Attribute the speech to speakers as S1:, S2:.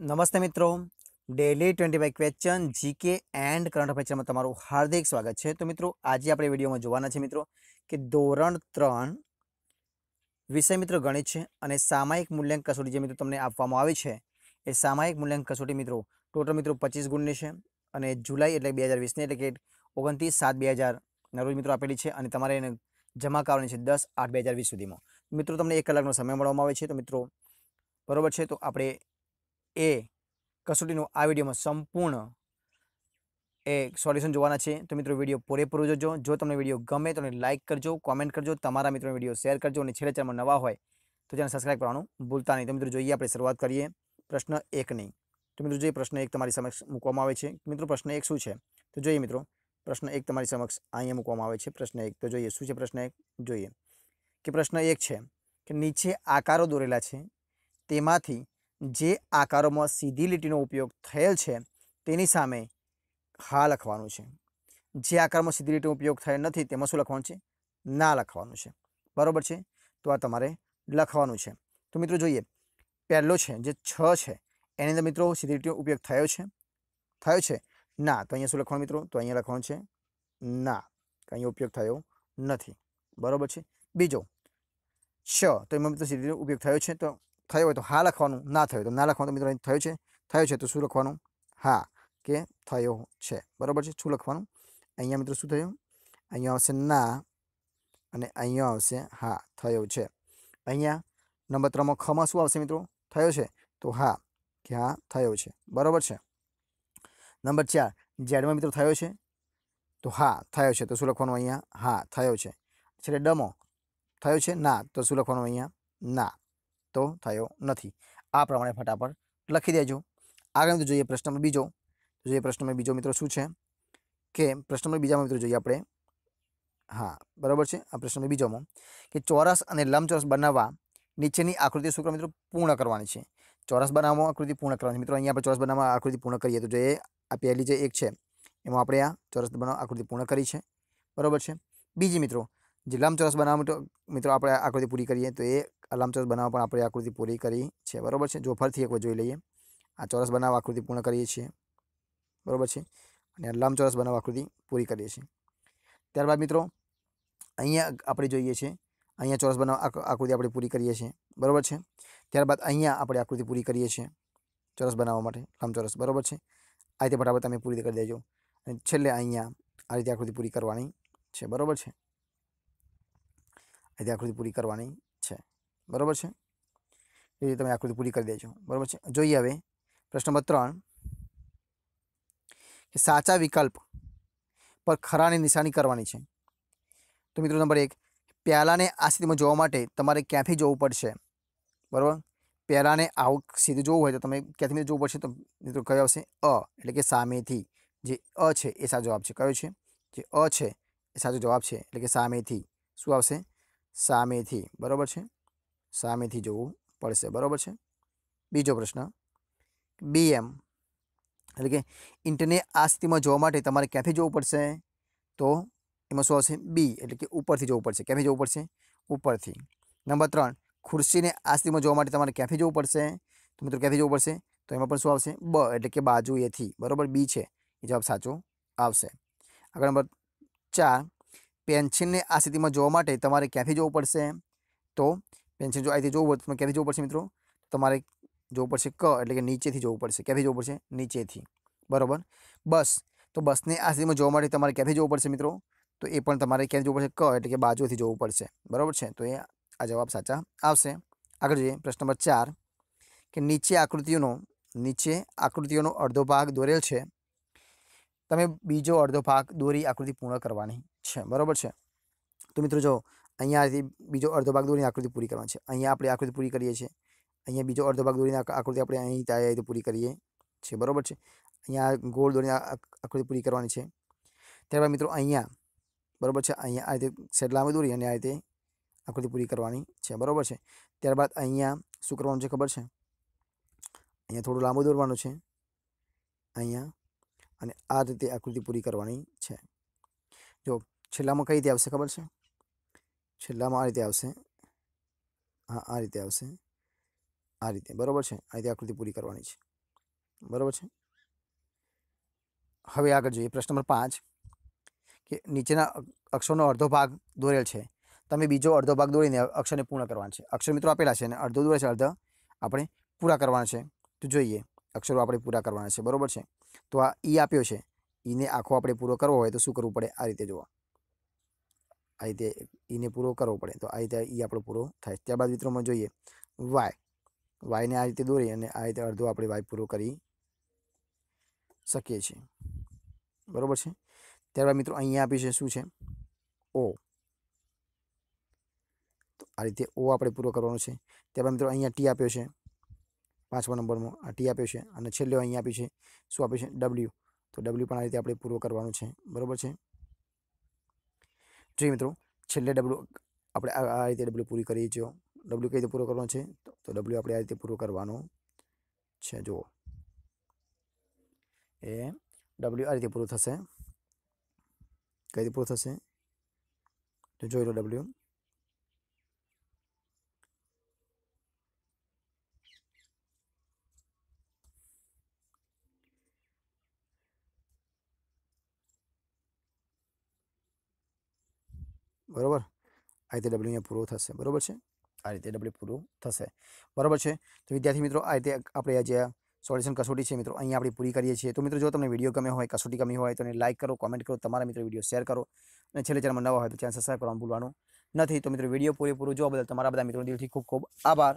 S1: નમસ્તે મિત્રો daily twenty five question GK and current અફેરમાં તમારું હાર્દિક સ્વાગત છે તો મિત્રો આજે આપણે વિડીયોમાં જોવાના છે મિત્રો કે ધોરણ ત્રણ વિષય મિત્રો ગણિત છે અને સામાયિક મૂલ્યાંક કસોટી જે મિત્રો તમને આપવામાં આવી છે એ સામાયિક મૂલ્યાંક કસોટી મિત્રો ટોટલ મિત્રો પચીસ ગુણની છે અને જુલાઈ એટલે બે હજાર વીસની એટલે કે ઓગણત્રીસ સાત બે હજારના રોજ મિત્રો આપેલી છે અને તમારે એને જમા કરવાની છે દસ આઠ બે હજાર વીસ સુધીમાં મિત્રો તમને એક કલાકનો સમય મળવામાં આવે છે તો મિત્રો બરોબર છે તો આપણે એ કસોટીનું આ વિડીયોમાં સંપૂર્ણ એ સોલ્યુશન જોવાના છે તો મિત્રો વિડીયો પૂરેપૂરો જોજો જો તમને વિડીયો ગમે તો લાઇક કરજો કોમેન્ટ કરજો તમારા મિત્રો વિડીયો શેર કરજો અને છેલ્લે ચેનલમાં નવા હોય તો ચેનલ સબસ્ક્રાઈબ કરવાનું ભૂલતા નહીં તો મિત્રો જોઈએ આપણે શરૂઆત કરીએ પ્રશ્ન એકની તો મિત્રો જોઈએ પ્રશ્ન એક તમારી સમક્ષ મૂકવામાં આવે છે મિત્રો પ્રશ્ન એક શું છે તો જોઈએ મિત્રો પ્રશ્ન એક તમારી સમક્ષ અહીંયા મૂકવામાં આવે છે પ્રશ્ન એક તો જોઈએ શું છે પ્રશ્ન એક જોઈએ કે પ્રશ્ન એક છે કે નીચે આકારો દોરેલા છે તેમાંથી જે આકારોમાં સીધી લીટીનો ઉપયોગ થયેલ છે તેની સામે હા લખવાનું છે જે આકારમાં સીધી લીટીનો ઉપયોગ થયેલ નથી તેમાં શું લખવાનું છે ના લખવાનું છે બરાબર છે તો આ તમારે લખવાનું છે તો મિત્રો જોઈએ પહેલો છે જે છ છે એની અંદર મિત્રો સીધી લીટીનો ઉપયોગ થયો છે થયો છે ના તો અહીંયા શું લખવાનું મિત્રો તો અહીંયા લખવાનું છે ના અહીંયા ઉપયોગ થયો નથી બરાબર છે બીજો છ તો એમાં મિત્રો સીધી ઉપયોગ થયો છે તો થયો હોય તો હા લખવાનું ના થયો તો ના લખવાનું મિત્રો અહીં થયો છે થયો છે તો શું લખવાનું હા કે થયો છે બરાબર છે શું લખવાનું અહીંયા મિત્રો શું થયું અહીંયા આવશે ના અને અહીંયા આવશે હા થયો છે અહીંયા નંબર ત્રણમાં ખમાં શું આવશે મિત્રો થયો છે તો હા કે હા થયો છે બરાબર છે નંબર ચાર જેડમાં મિત્રો થયો છે તો હા થયો છે તો શું લખવાનું અહીંયા હા થયો છે છેલ્લે ડમો થયો છે ના તો શું લખવાનું અહીંયા ના તો થયો નથી આ પ્રમાણે ફટાફટ લખી દેજો આગળ જોઈએ પ્રશ્નમાં બીજો જોઈએ પ્રશ્નમાં બીજો મિત્રો શું છે કે પ્રશ્નમાં બીજામાં મિત્રો જોઈએ આપણે હા બરાબર છે આ પ્રશ્નમાં બીજોમાં કે ચોરસ અને લંબચોરસ બનાવવા નીચેની આકૃતિ શું મિત્રો પૂર્ણ કરવાની છે ચોરસ બનાવવા આકૃતિ પૂર્ણ કરવાની મિત્રો અહીંયા આપણે ચોરસ બનાવવા આકૃતિ પૂર્ણ કરીએ તો જે આ પહેલી જે એક છે એમાં આપણે આ ચોરસ બનાવવા આકૃતિ પૂર્ણ કરી છે બરાબર છે બીજી મિત્રો જે લંબચોરસ બનાવવા મિત્રો આપણે આકૃતિ પૂરી કરીએ તો એ અલામચોરસ બનાવવા પણ આપણે આકૃતિ પૂરી કરી છે બરાબર છે જો ફરીથી એકવાર જોઈ લઈએ આ ચોરસ બનાવવા આકૃતિ પૂર્ણ કરીએ છીએ બરાબર છે અને લંબચોરસ બનાવવા આકૃતિ પૂરી કરીએ છીએ ત્યારબાદ મિત્રો અહીંયા આપણે જોઈએ છીએ અહીંયા ચોરસ બનાવ આકૃતિ આપણે પૂરી કરીએ છીએ બરાબર છે ત્યારબાદ અહીંયા આપણે આકૃતિ પૂરી કરીએ છીએ ચોરસ બનાવવા માટે લંબચોરસ બરાબર છે આ રીતે ફટાફટ તમે પૂરી કરી દેજો અને છેલ્લે અહીંયા આ રીતે આકૃતિ પૂરી કરવાની છે બરાબર છે આ રીતે આકૃતિ પૂરી કરવાની બરાબર છે એ રીતે તમે આકૃતિ પૂરી કરી દેજો બરાબર છે જોઈએ હવે પ્રશ્ન નંબર ત્રણ કે સાચા વિકલ્પ પર ખરાની નિશાની કરવાની છે તો મિત્રો નંબર એક પહેલાંને આ સ્થિતિમાં જોવા માટે તમારે ક્યાંથી જવું પડશે બરાબર પહેલાંને આવું સીધું જોવું હોય તો તમે ક્યાંથી જોવું પડશે તો મિત્રો કયો આવશે અ એટલે કે સામેથી જે અ છે એ સાચો જવાબ છે કયો છે જે અ છે એ સાચો જવાબ છે એટલે કે સામેથી શું આવશે સામેથી બરાબર છે સામેથી જોવું પડશે બરાબર છે બીજો પ્રશ્ન બી એમ એટલે કે ઇન્ટરને આ સ્થિતિમાં જોવા માટે તમારે ક્યાંથી જોવું પડશે તો એમાં શું આવશે બી એટલે કે ઉપરથી જવું પડશે ક્યાંથી જવું પડશે ઉપરથી નંબર ત્રણ ખુરશીને આ સ્થિતિમાં જોવા માટે તમારે ક્યાંથી જવું પડશે તો મિત્રો ક્યાંથી જવું પડશે તો એમાં પણ શું આવશે બ એટલે કે બાજુ એથી બરાબર બી છે એ જવાબ સાચો આવશે આગળ નંબર ચાર પેન્સિલને આ સ્થિતિમાં જોવા માટે તમારે ક્યાંથી જવું પડશે તો બેંચે જો આ રીતે જોવું પડશે કે બીજી ઉપરથી મિત્રો તમારે જો ઉપરથી ક એટલે કે નીચેથી જોવું પડશે કે બીજી જો ઉપર છે નીચેથી બરોબર બસ તો બસને આ સીમાં જોવા માટે તમારે કેપે જો ઉપર છે મિત્રો તો એ પણ તમારે કે જો ઉપર છે ક એટલે કે બાજુથી જોવું પડશે બરોબર છે તો આ જવાબ સાચા આવશે આગળ જોઈએ પ્રશ્ન નંબર 4 કે નીચે આકૃતિઓનો નીચે આકૃતિઓનો અર્ધો ભાગ દોરેલ છે તમે બીજો અર્ધો ભાગ દોરી આકૃતિ પૂર્ણ કરવાની છે બરોબર છે તો મિત્રો જો અહીંયાથી બીજો અડધો ભાગ દોરીને આકૃતિ પૂરી કરવાની છે અહીંયા આપણે આકૃતિ પૂરી કરીએ છીએ અહીંયા બીજો અડધો ભાગ દોરીને આકૃતિ આપણે અહીં ત્યાં રીતે પૂરી કરીએ છીએ બરાબર છે અહીંયા ગોળ દોરીને આકૃતિ પૂરી કરવાની છે ત્યારબાદ મિત્રો અહીંયા બરાબર છે અહીંયા આ રીતે સેટ લાંબી દોરી અને આ રીતે આકૃતિ પૂરી કરવાની છે બરાબર છે ત્યારબાદ અહીંયા શું કરવાનું છે ખબર છે અહીંયા થોડું લાંબુ દોરવાનું છે અહીંયા અને આ રીતે આકૃતિ પૂરી કરવાની છે જો છેલ્લામાં કઈ રીતે આવશે ખબર છે છેલ્લામાં આ રીતે આવશે હા આ રીતે આવશે આ રીતે બરાબર છે આ રીતે આકૃતિ પૂરી કરવાની છે બરાબર છે હવે આગળ જોઈએ પ્રશ્ન નંબર પાંચ કે નીચેના અક્ષરનો અડધો ભાગ દોરેલ છે તમે બીજો અડધો ભાગ દોરીને અક્ષરને પૂર્ણ કરવાનો છે અક્ષર મિત્રો આપેલા છે અને અડધો દોરે છે અડધો આપણે પૂરા કરવાના છે તો જોઈએ અક્ષરો આપણે પૂરા કરવાના છે બરોબર છે તો આ ઈ આપ્યો છે ઈને આખો આપણે પૂરો કરવો હોય તો શું કરવું પડે આ રીતે જોવા આ રીતે ઈને પૂરો કરવો પડે તો આ રીતે ઈ આપણો પૂરો થાય ત્યારબાદ મિત્રોમાં જોઈએ વાય વાયને આ રીતે દોરી અને આ રીતે અડધો આપણે વાય પૂરો કરી શકીએ છીએ બરાબર છે ત્યારબાદ મિત્રો અહીંયા આપી છે શું છે ઓ તો આ રીતે ઓ આપણે પૂરો કરવાનો છે ત્યારબાદ મિત્રો અહીંયા ટી આપ્યો છે પાંચમા નંબરમાં આ ટી આપ્યો છે અને છેલ્લે અહીંયા આપી છે શું આપ્યું છે ડબલ્યુ તો ડબલ્યુ પણ આ રીતે આપણે પૂરો કરવાનું છે બરાબર છે જી મિત્રો છેલ્લે ડબલ્યુ આપણે આ રીતે ડબલ્યુ પૂરી કરીએ છીએ ડબલ્યુ કઈ રીતે પૂરો કરવાનો છે તો ડબલ્યુ આપણે આ રીતે પૂરો કરવાનો છે જુઓ એ ડબલ્યુ આ રીતે પૂરું થશે કઈ રીતે પૂરું થશે તો જોઈ લો ડબલ્યુ બરાબર આ રીતે ડબલ્યુ અહીંયા પૂરો થશે બરાબર છે આ રીતે ડબલ્યુ પૂરું થશે બરાબર છે તો વિદ્યાર્થી મિત્રો આ રીતે આપણે આજે સોલ્યુશન કસોટી છે મિત્રો અહીંયા આપણે પૂરી કરીએ છીએ તો મિત્રો જો તમને વિડીયો ગમે હોય કસોટી ગમી હોય તો એને લાઇક કરો કોમેન્ટ કરો તમારા મિત્રો વિડીયો શેર કરો અને છેલ્લે ચેનલમાં નવા હોય તો ચેનલ સબસ્ક્રાઈબ કરવાનું ભૂલવાનું નથી તો મિત્રો વિડીયો પૂરેપૂરો જોવા બદલ તમારા બધા મિત્રો દિલથી ખૂબ ખૂબ આભાર